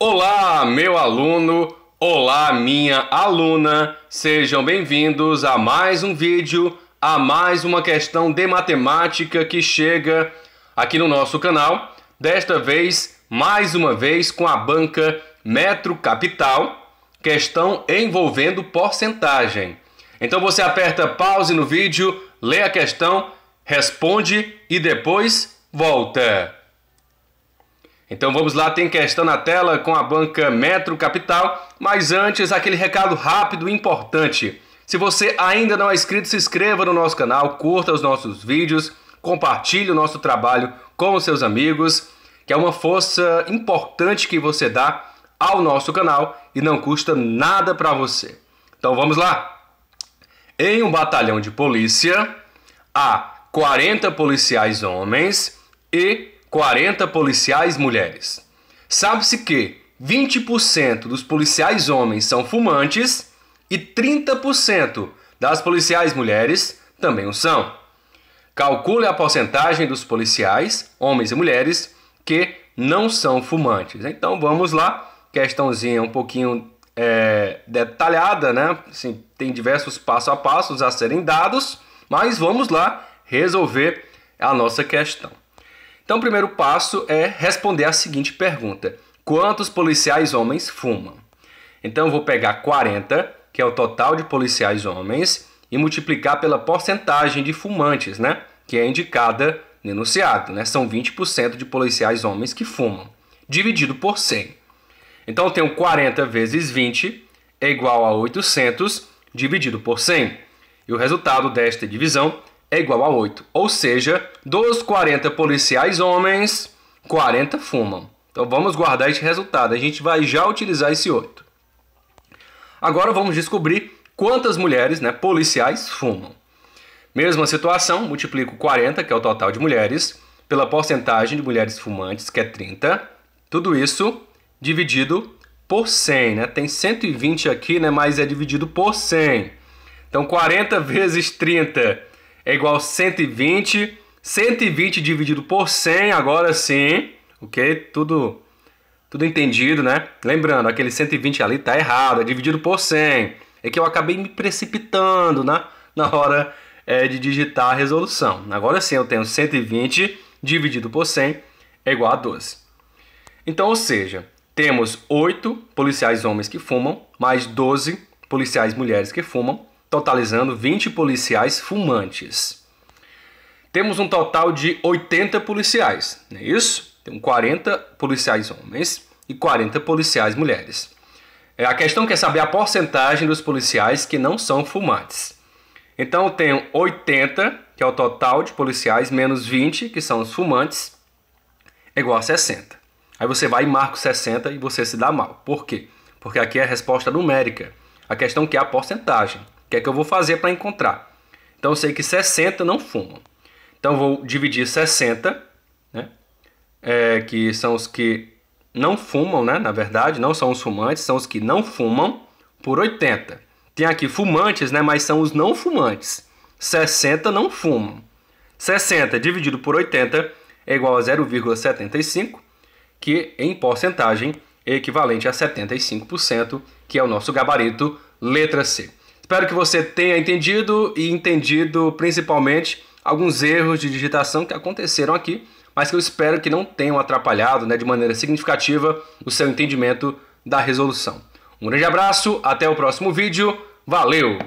Olá, meu aluno! Olá, minha aluna! Sejam bem-vindos a mais um vídeo, a mais uma questão de matemática que chega aqui no nosso canal. Desta vez, mais uma vez, com a banca Metro Capital, questão envolvendo porcentagem. Então você aperta pause no vídeo, lê a questão, responde e depois volta. Então vamos lá, tem questão na tela com a banca Metro Capital, mas antes aquele recado rápido e importante. Se você ainda não é inscrito, se inscreva no nosso canal, curta os nossos vídeos, compartilhe o nosso trabalho com os seus amigos, que é uma força importante que você dá ao nosso canal e não custa nada para você. Então vamos lá. Em um batalhão de polícia há 40 policiais homens e 40 policiais mulheres. Sabe-se que 20% dos policiais homens são fumantes e 30% das policiais mulheres também o são. Calcule a porcentagem dos policiais, homens e mulheres, que não são fumantes. Então vamos lá, questãozinha um pouquinho é, detalhada, né? Assim, tem diversos passo a passos a serem dados, mas vamos lá resolver a nossa questão. Então, o primeiro passo é responder a seguinte pergunta: Quantos policiais homens fumam? Então, eu vou pegar 40, que é o total de policiais homens, e multiplicar pela porcentagem de fumantes, né? Que é indicada no enunciado, né? São 20% de policiais homens que fumam, dividido por 100. Então, eu tenho 40 vezes 20 é igual a 800 dividido por 100. E o resultado desta divisão é igual a 8. Ou seja, dos 40 policiais homens, 40 fumam. Então vamos guardar esse resultado. A gente vai já utilizar esse 8. Agora vamos descobrir quantas mulheres né, policiais fumam. Mesma situação, multiplico 40, que é o total de mulheres, pela porcentagem de mulheres fumantes, que é 30. Tudo isso dividido por 100, né? Tem 120 aqui, né? Mas é dividido por 100. Então 40 vezes 30 é igual a 120. 120 dividido por 100, agora sim, ok? Tudo, tudo entendido, né? Lembrando, aquele 120 ali está errado, é dividido por 100. É que eu acabei me precipitando né? na hora é, de digitar a resolução. Agora sim, eu tenho 120 dividido por 100 é igual a 12. Então, ou seja, temos 8 policiais homens que fumam, mais 12 policiais mulheres que fumam, totalizando 20 policiais fumantes. Temos um total de 80 policiais, não é isso? Tem 40 policiais homens e 40 policiais mulheres. É, a questão quer é saber a porcentagem dos policiais que não são fumantes. Então eu tenho 80, que é o total de policiais, menos 20, que são os fumantes, é igual a 60. Aí você vai e marca 60 e você se dá mal. Por quê? Porque aqui é a resposta numérica. A questão quer é a porcentagem. O que é que eu vou fazer para encontrar? Então eu sei que 60 não fumam. Então eu vou dividir 60, né? É, que são os que não fumam, né? Na verdade, não são os fumantes, são os que não fumam, por 80. Tem aqui fumantes, né? Mas são os não fumantes. 60 não fumam. 60 dividido por 80 é igual a 0,75, que em porcentagem é equivalente a 75%, que é o nosso gabarito letra C. Espero que você tenha entendido e entendido principalmente alguns erros de digitação que aconteceram aqui, mas que eu espero que não tenham atrapalhado né, de maneira significativa o seu entendimento da resolução. Um grande abraço, até o próximo vídeo, valeu!